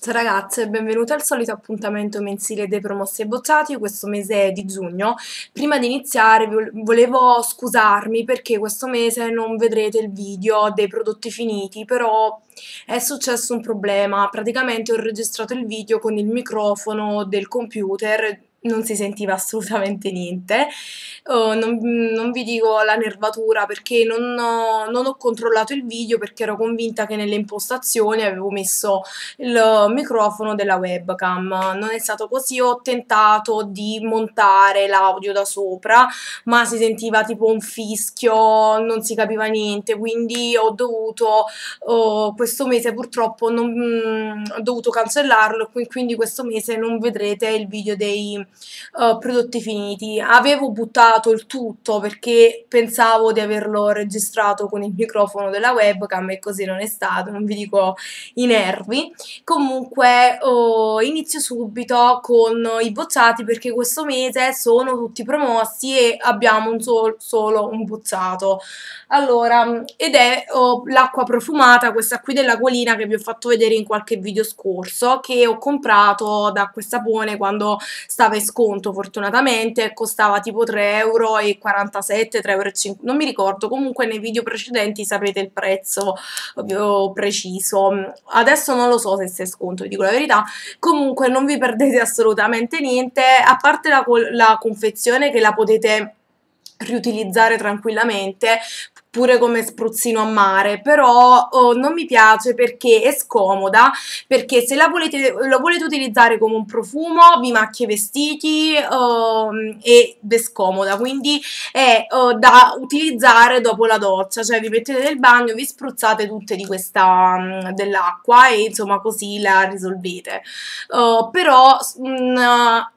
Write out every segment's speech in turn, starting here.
Ciao ragazze, benvenute al solito appuntamento mensile dei promossi e bocciati, questo mese di giugno. Prima di iniziare volevo scusarmi perché questo mese non vedrete il video dei prodotti finiti, però è successo un problema, praticamente ho registrato il video con il microfono del computer non si sentiva assolutamente niente. Uh, non, non, vi dico la nervatura perché non ho, non ho, controllato il video perché ero convinta che nelle impostazioni avevo messo il microfono della webcam. Non è stato così, ho tentato di montare l'audio da sopra, ma si sentiva tipo un fischio, non si capiva niente, quindi ho dovuto uh, questo mese purtroppo non, mh, mm, ho dovuto cancellarlo, quindi questo mese non vedrete il video dei eh, prodotti finiti. Avevo buttato il tutto perché pensavo di averlo registrato con il microfono della webcam e così non è stato, non vi dico i nervi. Comunque uh, inizio subito con i bozzati perché questo mese sono tutti promossi e abbiamo un sol solo un bozzato. Allora, ed è uh, l'acqua profumata, questa qui della colina che vi ho fatto vedere in qualche video scorso, che ho comprato da quel sapone quando stavo in sconto fortunatamente, costava tipo 3,47 euro, 3,50 euro, non mi ricordo, comunque nei video precedenti sapete il prezzo preciso, adesso non lo so se sia sconto, vi dico la verità, comunque non vi perdete assolutamente niente, a parte la, la confezione che la potete riutilizzare tranquillamente pure come spruzzino a mare, però oh, non mi piace perché è scomoda, perché se la volete, la volete utilizzare come un profumo vi macchia i vestiti oh, ehm, ed è scomoda, quindi è oh, da utilizzare dopo la doccia, cioè vi mettete nel bagno, vi spruzzate tutte di questa mm, dell'acqua e insomma così la risolvete. Uh, però mh, mm,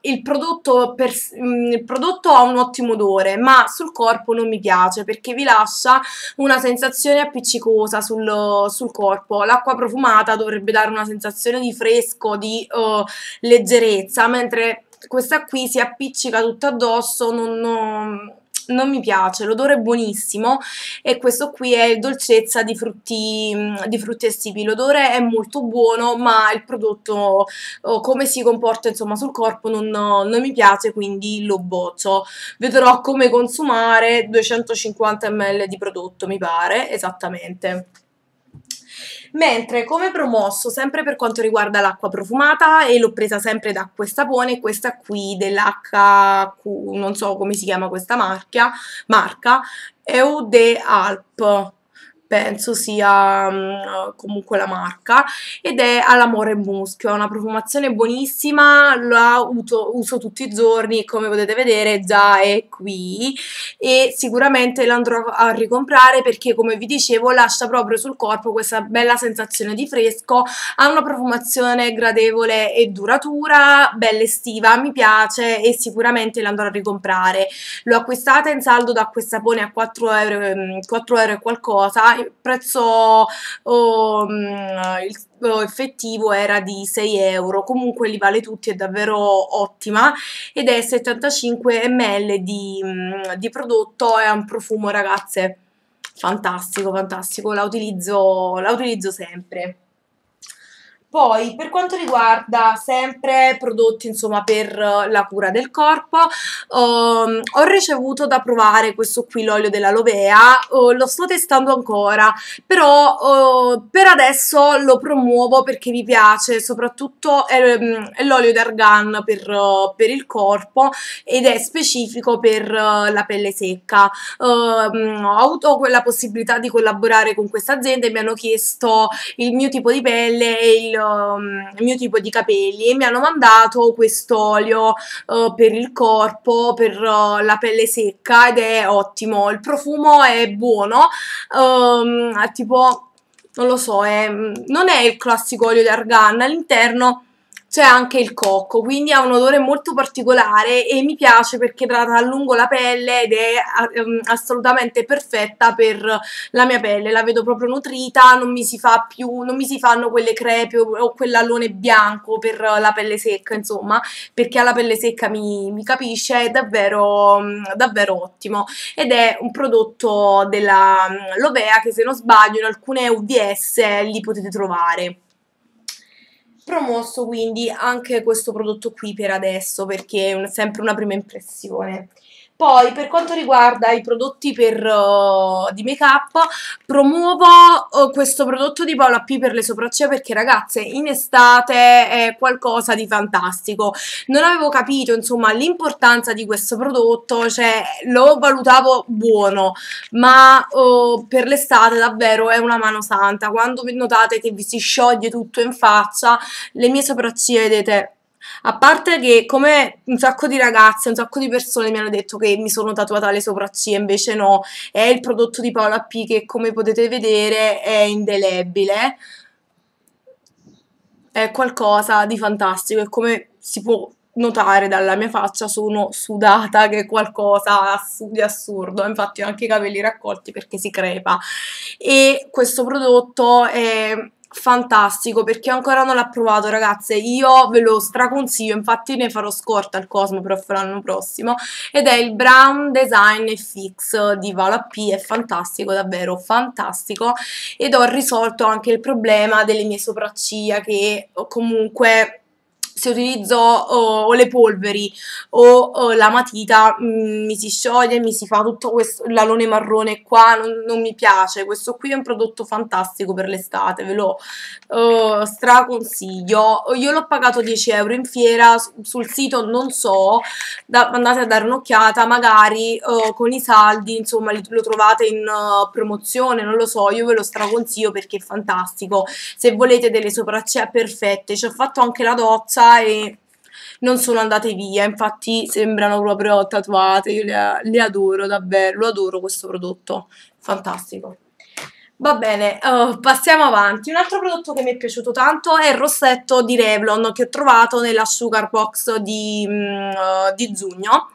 il, prodotto per, mh, mm, il prodotto ha un ottimo odore, ma sul corpo non mi piace perché vi lascia una sensazione appiccicosa sul, sul corpo. L'acqua profumata dovrebbe dare una sensazione di fresco, di uh, leggerezza, mentre questa qui si appiccica tutto addosso, non, non non mi piace, l'odore è buonissimo e questo qui è dolcezza di frutti, di frutti estivi, l'odore è molto buono ma il prodotto oh, come si comporta insomma sul corpo non, non mi piace quindi lo boccio, vedrò come consumare 250 ml di prodotto mi pare esattamente. Mentre come promosso, sempre per quanto riguarda l'acqua profumata, e l'ho presa sempre da questa pone, questa qui dell'HQ, non so come si chiama questa marca, marca, Eude Alp penso sia mm, eh, comunque la marca, ed è all'amore muschio, è una profumazione buonissima, la uso, uso tutti i giorni, come potete vedere già è qui, e sicuramente l'andrò a ricomprare perché come vi dicevo lascia proprio sul corpo questa bella sensazione di fresco, ha una profumazione gradevole e duratura, bella estiva, mi piace e sicuramente l'andrò a ricomprare. L'ho acquistata in saldo da questapone a 4 euro, 4 mm, euro e qualcosa, il prezzo oh, il effettivo era di 6 euro comunque li vale tutti è davvero ottima ed è 75 ml di, mm, di prodotto è un profumo ragazze fantastico fantastico la utilizzo, la utilizzo sempre poi, per quanto riguarda sempre prodotti insomma, per eh, la cura del corpo, um, ho ricevuto da provare questo qui, l'olio dell'aloe vera, uh, eh, lo sto testando ancora, però uh, per adesso lo promuovo perché mi piace, soprattutto um, è l'olio d'argan per, uh, per, il corpo ed è specifico per la pelle secca. Um, ho avuto la possibilità di collaborare con questa azienda e mi hanno chiesto il mio tipo di pelle e il mio, mm, il mio tipo di capelli e mi hanno mandato quest'olio uh, eh, per il corpo, per uh, la pelle secca ed è ottimo, il profumo è buono, um, tipo non lo so, è, mm, non è il classico olio d'argan, all'interno c'è anche il cocco, quindi ha un odore molto particolare e mi piace perché tratta a lungo la pelle ed è ehm, assolutamente perfetta per la mia pelle, la vedo proprio nutrita, non mi si fa più, non mi si fanno quelle crepe o quell'allone bianco per la pelle secca, insomma, perché alla pelle secca mi, mi capisce, è davvero, davvero ottimo ed è un prodotto della Lovea che se non sbaglio in alcune UVS li potete trovare promosso quindi anche questo prodotto qui per adesso perché è sempre una prima impressione poi per quanto riguarda i prodotti per, uh, di make up, promuovo uh, questo prodotto di Paola P per le sopracciglia perché ragazze in estate è qualcosa di fantastico. Non avevo capito insomma l'importanza di questo prodotto, cioè lo valutavo buono, ma uh, per l'estate davvero è una mano santa. Quando notate che vi si scioglie tutto in faccia, le mie sopracciglia vedete a parte che come un sacco di ragazze, un sacco di persone mi hanno detto che mi sono tatuata le sopracciglia, invece no, è il prodotto di Paola P che come potete vedere è indelebile. È qualcosa di fantastico e come si può notare dalla mia faccia sono sudata che è qualcosa di assurdo infatti ho anche i capelli raccolti perché si crepa e questo prodotto è fantastico perché ancora non l'ha provato ragazze io ve lo straconsiglio infatti ne farò scorta al Cosmo Prof l'anno prossimo ed è il Brown Design FX di Vala P è fantastico davvero fantastico ed ho risolto anche il problema delle mie sopracciglia che comunque se utilizzo oh, o le polveri o oh, la matita mh, mm, mi si scioglie, mi si fa tutto questo l'alone marrone qua, non, non, mi piace. Questo qui è un prodotto fantastico per l'estate, ve lo oh, straconsiglio. Io l'ho pagato 10 euro in fiera, sul sito non so, da, andate a dare un'occhiata, magari con i saldi, insomma, li, lo trovate in uh, promozione, non lo so, io ve lo straconsiglio perché è fantastico. Se volete delle sopracciglia perfette, ci ho fatto anche la doccia e non sono andate via, infatti sembrano proprio tatuate, io le, le adoro davvero, lo adoro questo prodotto, fantastico. Va bene, uh, passiamo avanti. Un altro prodotto che mi è piaciuto tanto è il rossetto di Revlon che ho trovato nella Sugar Box di, uh, di Zugno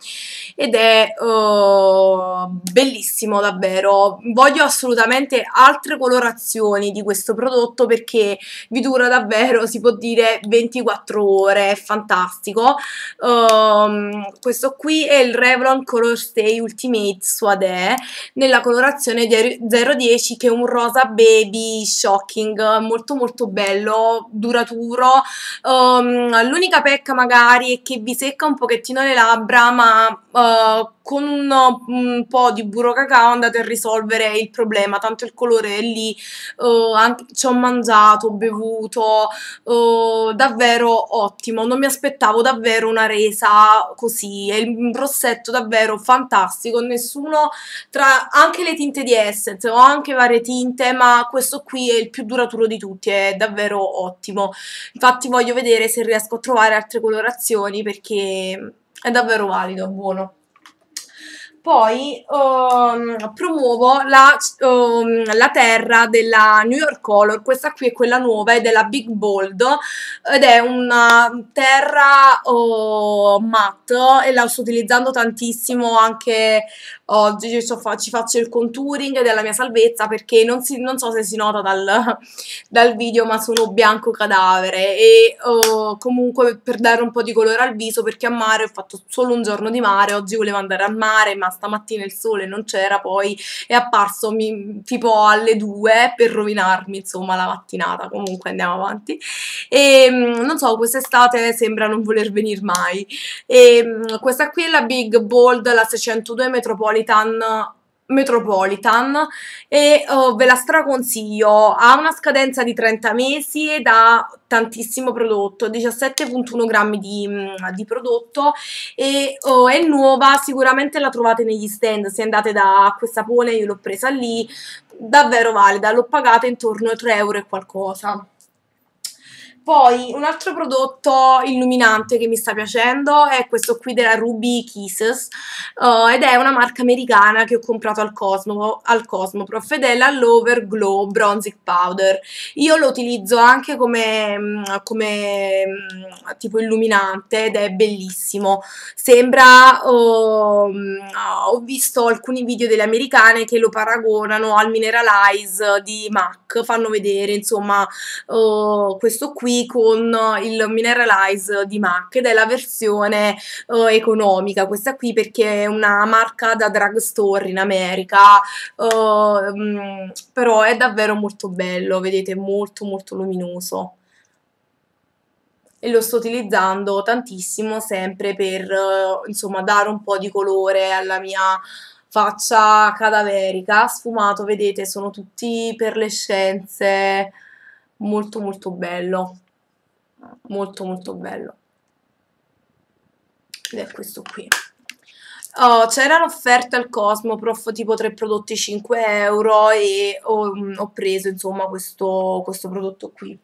ed è uh, bellissimo davvero. Voglio assolutamente altre colorazioni di questo prodotto perché vi dura davvero, si può dire, 24 ore, è fantastico. Ehm, questo qui è il Revlon Color Stay Ultimate Suade nella colorazione 010 che è un rossetto rosa baby, shocking, molto molto bello, duraturo. Um, l'unica pecca magari è che vi secca un pochettino le labbra, ma uh, con un, un, po' di burro cacao andate a risolvere il problema, tanto il colore è lì, uh, anche, ci ho mangiato, ho bevuto, uh, davvero ottimo, non mi aspettavo davvero una resa così, è un rossetto davvero fantastico, nessuno tra anche le tinte di Essence, ho anche varie tinte, ma questo qui è il più duraturo di tutti, è davvero ottimo, infatti voglio vedere se riesco a trovare altre colorazioni perché è davvero valido, buono. Poi um, promuovo la, um, la, terra della New York Color, questa qui è quella nuova, ed è la Big Bold ed è una terra uh, matte e la sto utilizzando tantissimo anche oggi, ci faccio il contouring della mia salvezza perché non, si, non so se si nota dal, dal, video ma sono bianco cadavere e uh, comunque per dare un po' di colore al viso perché a mare ho fatto solo un giorno di mare, oggi volevo andare al mare ma stamattina il sole non c'era, poi è apparso mi, tipo alle 2 per rovinarmi insomma la mattinata, comunque andiamo avanti. E ehm, non so, quest'estate sembra non voler venire mai. E ehm, questa qui è la Big Bold, la 602 Metropolitan Metropolitan e uh, ve la straconsiglio, ha una scadenza di 30 mesi ed ha tantissimo prodotto, 17.1 grammi di, mm, di prodotto e oh, è nuova, sicuramente la trovate negli stand, se andate da questa pone io l'ho presa lì, davvero valida, l'ho pagata intorno ai 3 euro e qualcosa. Poi un altro prodotto illuminante che mi sta piacendo è questo qui della Ruby Kisses uh, ed è una marca americana che ho comprato al, Cosmo, al Cosmoprof ed è la Glow Bronzing Powder. Io lo utilizzo anche come, mm, come mm, tipo illuminante ed è bellissimo. Sembra, uh, ho visto alcuni video delle americane che lo paragonano al Mineralize di MAC, fanno vedere insomma uh, questo qui con il Mineralize di MAC ed è la versione uh, economica, questa qui perché è una marca da drugstore in America, uh, eh, mh, mm, però è davvero molto bello, vedete, molto molto luminoso e lo sto utilizzando tantissimo sempre per eh, insomma dare un po' di colore alla mia faccia cadaverica sfumato vedete sono tutti per le scienze molto molto bello molto molto bello ed è questo qui oh, c'era un'offerta al Cosmo Prof tipo tre prodotti 5 euro e ho, mm, ho preso insomma questo, questo prodotto qui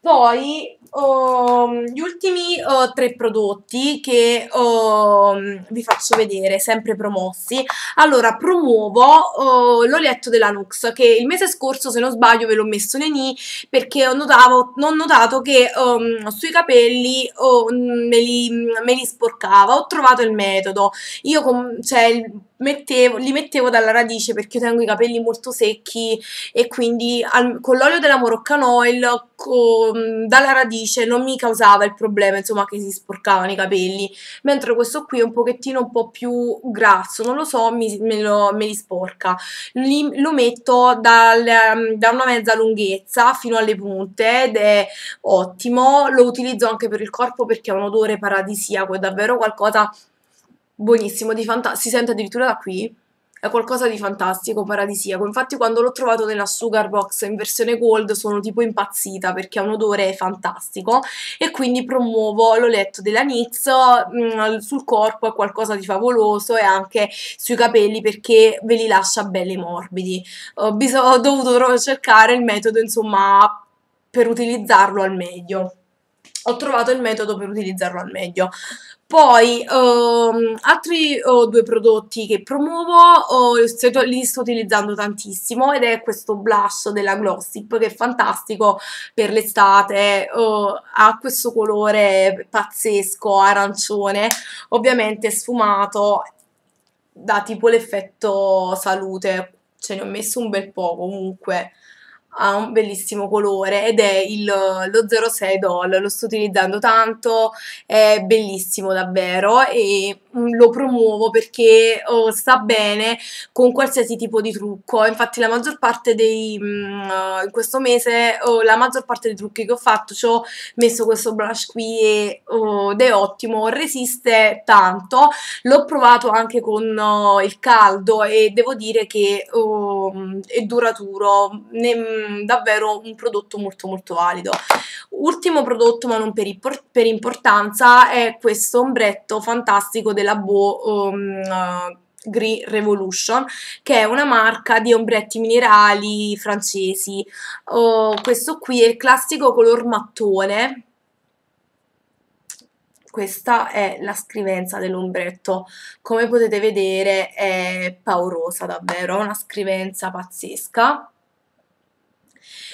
poi oh, gli ultimi oh, tre prodotti che oh, vi faccio vedere, sempre promossi. Allora, promuovo eh, l'oletto della Nux, che il mese scorso, se non sbaglio, ve l'ho messo nei ni, perché ho notato, ho notato che ehm, sui capelli oh, me li, me, li, sporcava. Ho trovato il metodo. Io, com- cioè, il mettevo, li mettevo dalla radice perché io tengo i capelli molto secchi e quindi al, con l'olio della Moroccan Oil con, dalla radice non mi causava il problema insomma che si sporcavano i capelli mentre questo qui è un pochettino un po' più grasso non lo so mi, me, lo, me, li sporca li, lo metto dal, ehm, da una mezza lunghezza fino alle punte ed è ottimo lo utilizzo anche per il corpo perché ha un odore paradisiaco è davvero qualcosa di buonissimo, di fanta- si sente addirittura da qui, è qualcosa di fantastico, paradisiaco. Infatti quando l'ho trovato nella Sugar Box in versione gold sono tipo impazzita perché ha un odore fantastico e quindi promuovo l'oletto della NYX mm, sul corpo, è qualcosa di favoloso e anche sui capelli perché ve li lascia belli morbidi. Ho, bisog- ho dovuto cercare il metodo insomma per utilizzarlo al meglio ho trovato il metodo per utilizzarlo al meglio. Poi ehm, altri oh, due prodotti che promuovo, oh, li sto utilizzando tantissimo ed è questo blush della Glossip che è fantastico per l'estate, oh, ha questo colore pazzesco, arancione, ovviamente sfumato da tipo l'effetto salute, ce ne ho messo un bel po' comunque ha un bellissimo colore ed è il, lo 06 Doll, lo sto utilizzando tanto, è bellissimo davvero e Mm, lo promuovo perché oh, sta bene con qualsiasi tipo di trucco. Infatti, la maggior parte dei mh, mm, eh, in questo mese, oh, la maggior parte dei trucchi che ho fatto ci ho messo questo blush qui e, oh, ed è ottimo, resiste tanto. L'ho provato anche con oh, il caldo e devo dire che oh, mm, è duraturo, è davvero un prodotto molto molto valido. Ultimo prodotto, ma non per, per importanza, è questo ombretto fantastico della Bo um, uh, Green Revolution, che è una marca di ombretti minerali francesi. Oh, questo qui è il classico color mattone. Questa è la scrivenza dell'ombretto. Come potete vedere è paurosa davvero, una scrivenza pazzesca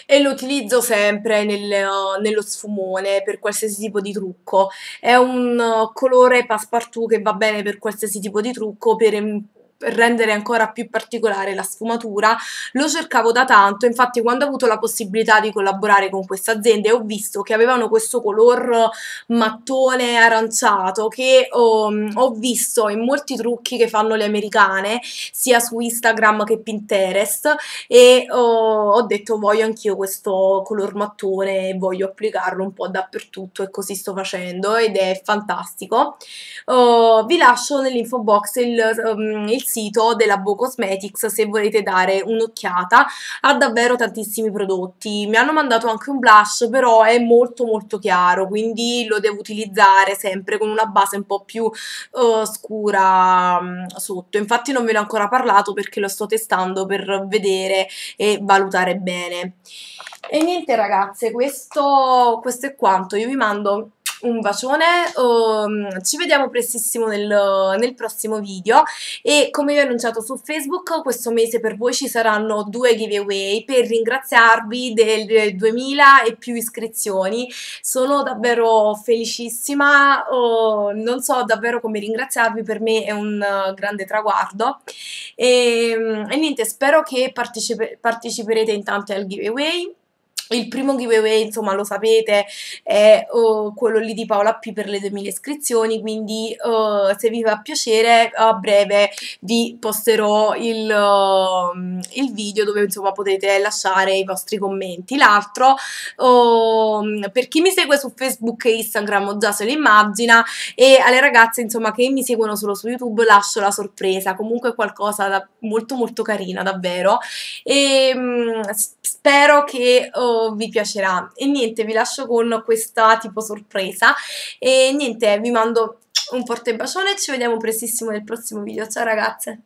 e lo utilizzo sempre nel, eh, nello sfumone per qualsiasi tipo di trucco. È un eh, colore passepartout che va bene per qualsiasi tipo di trucco per mm, per rendere ancora più particolare la sfumatura, lo cercavo da tanto, infatti quando ho avuto la possibilità di collaborare con questa azienda e ho visto che avevano questo color mattone aranciato che ho, um, ho visto in molti trucchi che fanno le americane, sia su Instagram che Pinterest e ho, uh, ho detto voglio anch'io questo color mattone e voglio applicarlo un po' dappertutto e così sto facendo ed è fantastico. Uh, vi lascio nell'info box il, um, il sito della Bo Cosmetics se volete dare un'occhiata ha davvero tantissimi prodotti mi hanno mandato anche un blush però è molto molto chiaro quindi lo devo utilizzare sempre con una base un po' più uh, scura um, sotto infatti non ve ne ho ancora parlato perché lo sto testando per vedere e valutare bene e niente ragazze questo, questo è quanto io vi mando un bacione, um, ci vediamo prestissimo nel, nel, prossimo video e come vi ho annunciato su Facebook questo mese per voi ci saranno due giveaway per ringraziarvi del 2000 e più iscrizioni, sono davvero felicissima, oh, non so davvero come ringraziarvi, per me è un uh, grande traguardo e, ehm, e, niente, spero che partecipe parteciperete intanto al giveaway il primo giveaway, insomma, lo sapete, è uh, quello lì di Paola P per le 2000 iscrizioni, quindi uh, se vi fa piacere a breve vi posterò il, uh, il video dove insomma potete lasciare i vostri commenti. L'altro, per chi mi segue su Facebook e Instagram già se lo immagina e alle ragazze insomma che mi seguono solo su YouTube lascio la sorpresa, comunque è qualcosa da molto molto carina davvero e um, spero che... Uh, vi piacerà. E niente, vi lascio con questa tipo sorpresa. E niente, vi mando un forte bacione e ci vediamo prestissimo nel prossimo video. Ciao ragazze!